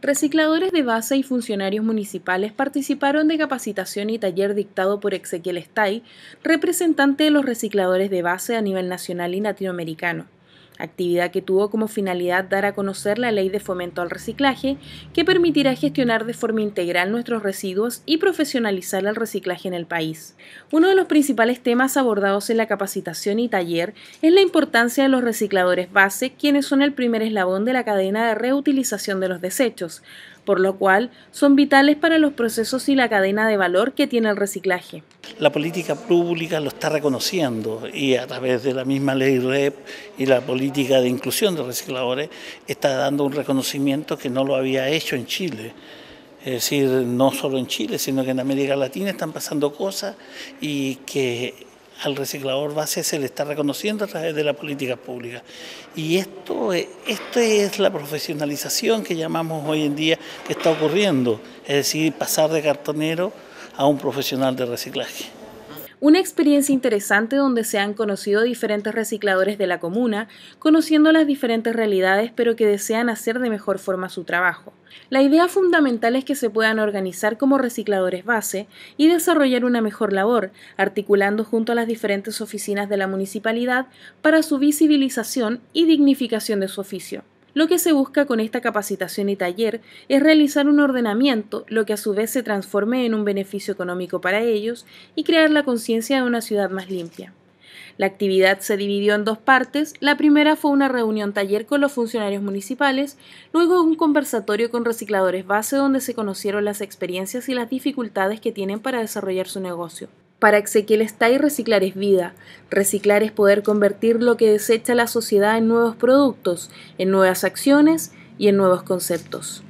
Recicladores de base y funcionarios municipales participaron de capacitación y taller dictado por Ezequiel Stay, representante de los recicladores de base a nivel nacional y latinoamericano actividad que tuvo como finalidad dar a conocer la ley de fomento al reciclaje, que permitirá gestionar de forma integral nuestros residuos y profesionalizar el reciclaje en el país. Uno de los principales temas abordados en la capacitación y taller es la importancia de los recicladores base, quienes son el primer eslabón de la cadena de reutilización de los desechos, por lo cual son vitales para los procesos y la cadena de valor que tiene el reciclaje la política pública lo está reconociendo y a través de la misma ley REP y la política de inclusión de recicladores está dando un reconocimiento que no lo había hecho en Chile. Es decir, no solo en Chile, sino que en América Latina están pasando cosas y que al reciclador base se le está reconociendo a través de la política pública... Y esto, esto es la profesionalización que llamamos hoy en día que está ocurriendo, es decir, pasar de cartonero a un profesional de reciclaje. Una experiencia interesante donde se han conocido diferentes recicladores de la comuna, conociendo las diferentes realidades pero que desean hacer de mejor forma su trabajo. La idea fundamental es que se puedan organizar como recicladores base y desarrollar una mejor labor, articulando junto a las diferentes oficinas de la municipalidad para su visibilización y dignificación de su oficio. Lo que se busca con esta capacitación y taller es realizar un ordenamiento, lo que a su vez se transforme en un beneficio económico para ellos y crear la conciencia de una ciudad más limpia. La actividad se dividió en dos partes. La primera fue una reunión taller con los funcionarios municipales, luego un conversatorio con recicladores base donde se conocieron las experiencias y las dificultades que tienen para desarrollar su negocio. Para Ezequiel está y reciclar es vida. Reciclar es poder convertir lo que desecha la sociedad en nuevos productos, en nuevas acciones y en nuevos conceptos.